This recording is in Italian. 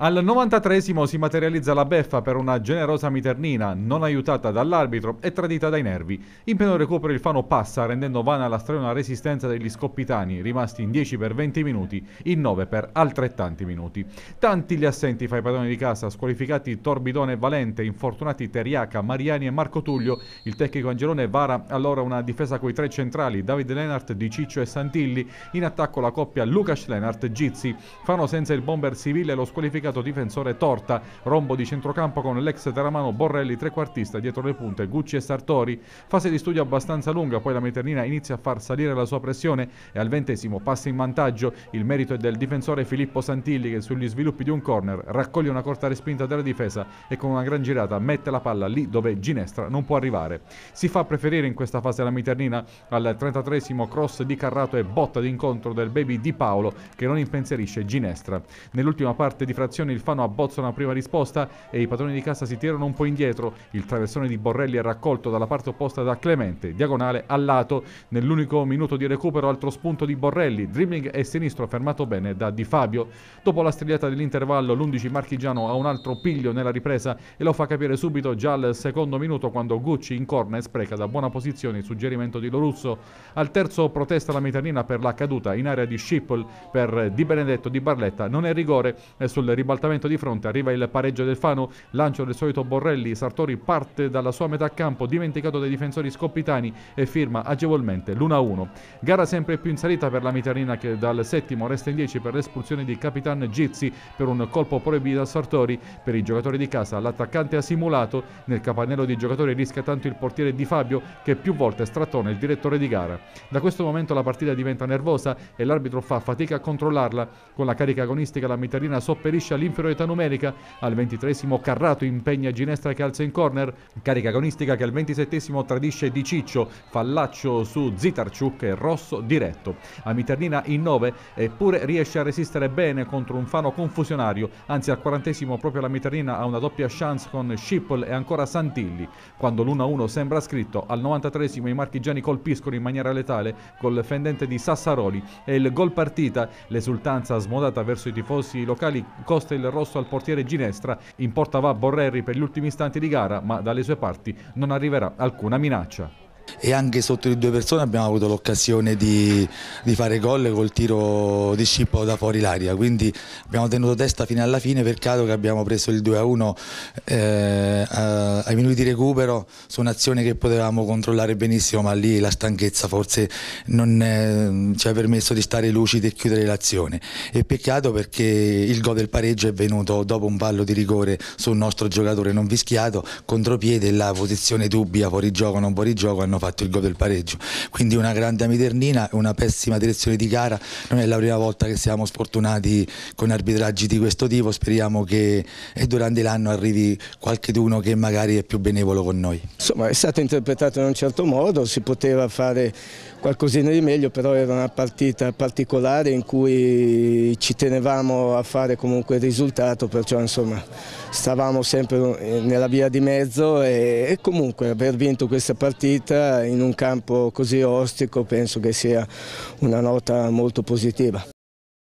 Al 93 esimo si materializza la beffa per una generosa miternina, non aiutata dall'arbitro e tradita dai nervi. In pieno recupero il Fano passa, rendendo vana la strana resistenza degli scoppitani, rimasti in 10 per 20 minuti, in 9 per altrettanti minuti. Tanti gli assenti fra i padroni di casa, squalificati Torbidone e Valente, infortunati Teriaca, Mariani e Marco Tullio. Il tecnico Angelone vara allora una difesa coi tre centrali, David Lenart, Di Ciccio e Santilli. In attacco la coppia Lucas Lenart-Gizzi. Fano senza il bomber civile lo squalificato qualificato difensore Torta, rombo di centrocampo con l'ex teramano Borrelli trequartista dietro le punte Gucci e Sartori. Fase di studio abbastanza lunga, poi la Meternina inizia a far salire la sua pressione e al ventesimo passa in vantaggio. Il merito è del difensore Filippo Santilli che sugli sviluppi di un corner raccoglie una corta respinta della difesa e con una gran girata mette la palla lì dove Ginestra non può arrivare. Si fa preferire in questa fase la Miternina al 33 cross di Carrato e botta d'incontro del baby Di Paolo che non impensierisce Ginestra. Nell'ultima parte di frazione situazione il Fano abbozza una prima risposta e i padroni di cassa si tirano un po' indietro. Il traversone di Borrelli è raccolto dalla parte opposta da Clemente, diagonale al lato. Nell'unico minuto di recupero altro spunto di Borrelli, dribbling e sinistro fermato bene da Di Fabio. Dopo la strigliata dell'intervallo l'11 marchigiano ha un altro piglio nella ripresa e lo fa capire subito già al secondo minuto quando Gucci incorna e spreca da buona posizione il suggerimento di Lorusso. Al terzo protesta la mitanina per la caduta in area di Schiphol per Di Benedetto di Barletta. Non è rigore e sul ribaltamento ribaltamento di fronte, arriva il pareggio del Fano, lancio del solito Borrelli, Sartori parte dalla sua metà campo, dimenticato dai difensori scoppitani e firma agevolmente l'1-1. Gara sempre più in salita per la Miternina che dal settimo resta in 10 per l'espulsione di Capitan Gizzi per un colpo proibito a Sartori. Per i giocatori di casa l'attaccante ha simulato, nel capannello di giocatori rischia tanto il portiere di Fabio che più volte strattona il direttore di gara. Da questo momento la partita diventa nervosa e l'arbitro fa fatica a controllarla. Con la carica agonistica la Miternina sopperisce l'inferiorità numerica. Al ventitresimo Carrato impegna Ginestra che alza in corner, carica agonistica che al ventisettesimo tradisce Di Ciccio, fallaccio su Zitarciuk e Rosso diretto. A Miternina in 9 eppure riesce a resistere bene contro un Fano confusionario, anzi al quarantesimo proprio la Miternina ha una doppia chance con Schippel e ancora Santilli. Quando l'1-1 sembra scritto, al 93 i marchigiani colpiscono in maniera letale col fendente di Sassaroli e il gol partita, l'esultanza smodata verso i tifosi locali costa imposta il rosso al portiere Ginestra, in porta va Borrerri per gli ultimi istanti di gara, ma dalle sue parti non arriverà alcuna minaccia e anche sotto di due persone abbiamo avuto l'occasione di, di, fare gol col tiro di Scippo da fuori l'aria, quindi abbiamo tenuto testa fino alla fine, peccato che abbiamo preso il 2-1 eh, ai minuti di recupero su un'azione che potevamo controllare benissimo, ma lì la stanchezza forse non eh, ci ha permesso di stare lucidi e chiudere l'azione. E peccato perché il gol del pareggio è venuto dopo un pallo di rigore sul nostro giocatore non fischiato, contropiede e la posizione dubbia fuori gioco non fuori gioco hanno fatto fatto il gol del pareggio. Quindi una grande amidernina, una pessima direzione di gara, non è la prima volta che siamo sfortunati con arbitraggi di questo tipo, speriamo che eh, durante l'anno arrivi qualcheduno che magari è più benevolo con noi. Insomma è stato interpretato in un certo modo, si poteva fare qualcosina di meglio, però era una partita particolare in cui ci tenevamo a fare comunque il risultato, perciò insomma stavamo sempre eh, nella via di mezzo e, e comunque aver vinto questa partita in un campo così ostico penso che sia una nota molto positiva.